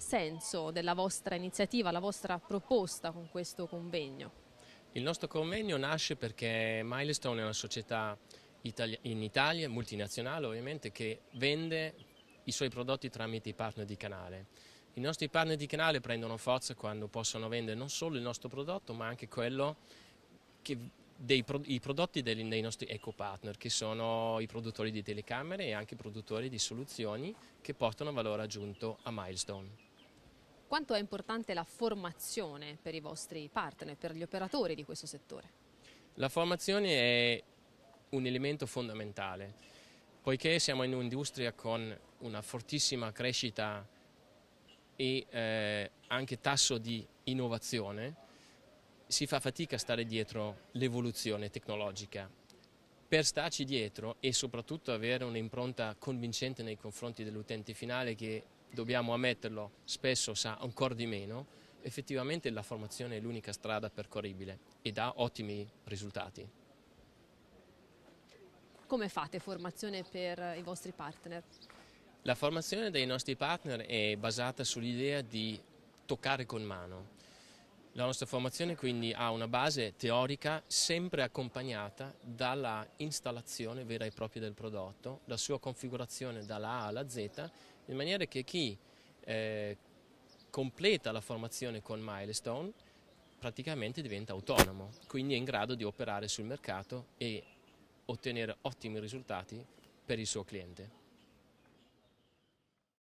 senso della vostra iniziativa, la vostra proposta con questo convegno? Il nostro convegno nasce perché Milestone è una società in Italia, multinazionale ovviamente, che vende i suoi prodotti tramite i partner di canale. I nostri partner di canale prendono forza quando possono vendere non solo il nostro prodotto ma anche quello che dei pro, i prodotti dei, dei nostri eco-partner, che sono i produttori di telecamere e anche i produttori di soluzioni che portano valore aggiunto a Milestone. Quanto è importante la formazione per i vostri partner, per gli operatori di questo settore? La formazione è un elemento fondamentale, poiché siamo in un'industria con una fortissima crescita e eh, anche tasso di innovazione, si fa fatica a stare dietro l'evoluzione tecnologica. Per starci dietro e soprattutto avere un'impronta convincente nei confronti dell'utente finale che dobbiamo ammetterlo, spesso sa ancora di meno, effettivamente la formazione è l'unica strada percorribile e dà ottimi risultati. Come fate formazione per i vostri partner? La formazione dei nostri partner è basata sull'idea di toccare con mano, la nostra formazione quindi ha una base teorica sempre accompagnata dalla installazione vera e propria del prodotto, la sua configurazione dalla A alla Z, in maniera che chi eh, completa la formazione con Milestone praticamente diventa autonomo, quindi è in grado di operare sul mercato e ottenere ottimi risultati per il suo cliente.